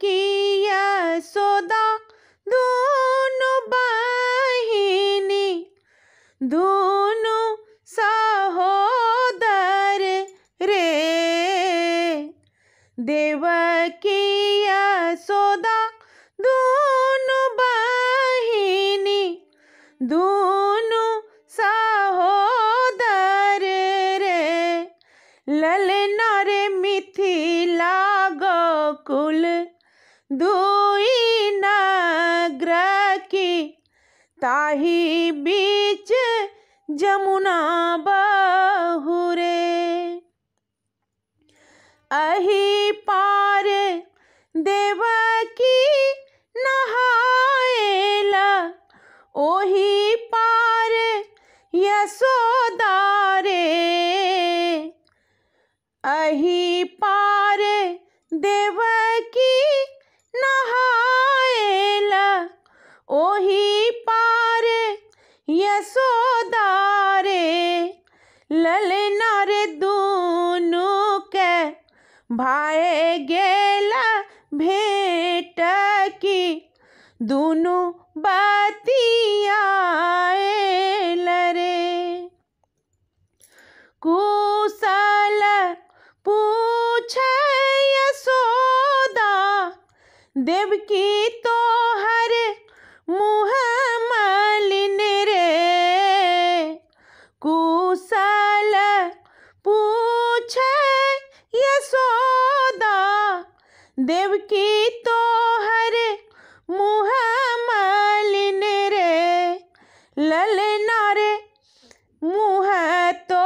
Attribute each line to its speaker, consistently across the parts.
Speaker 1: की यशोदा दोनों बहिनी दोनों सहोदर रे देव की यशोदा दोनों बहिनी दोनों कुल दुई नग्र ताही बीच जमुना बहुरे अही पार देव की नहाएला ओही पार यशोदारे अही पार देवा ललना रे दोनों के भाए गेला भेट की दोनों बा देव की तो हर मुँह मालिन रे ललना रे मुँह तो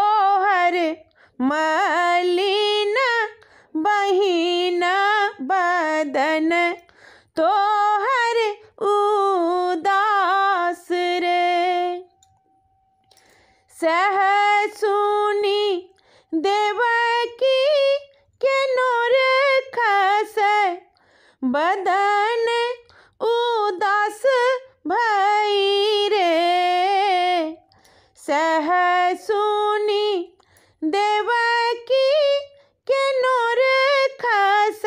Speaker 1: हर मालिन बहिना बदन तो हर उदास रे सह सुनी देव की बदन उदास भैरे सह सुनी की के नोर खस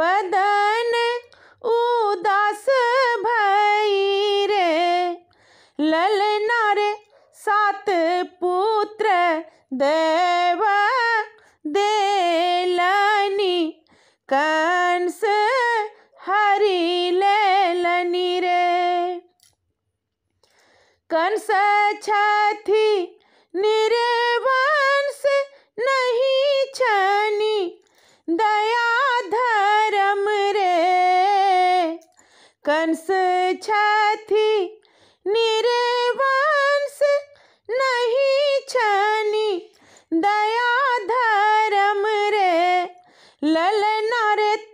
Speaker 1: बदन उदास भैरे रे सात पुत्र देवा देलनी कंस कंस छी निर्वंश नहीं छनि दया धर्म रे कंस छी निर्वंश नहीं छनी दया धर्म रे ललन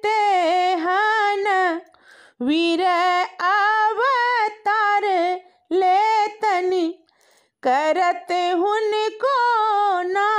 Speaker 1: रे हन वीर करत हुनको ना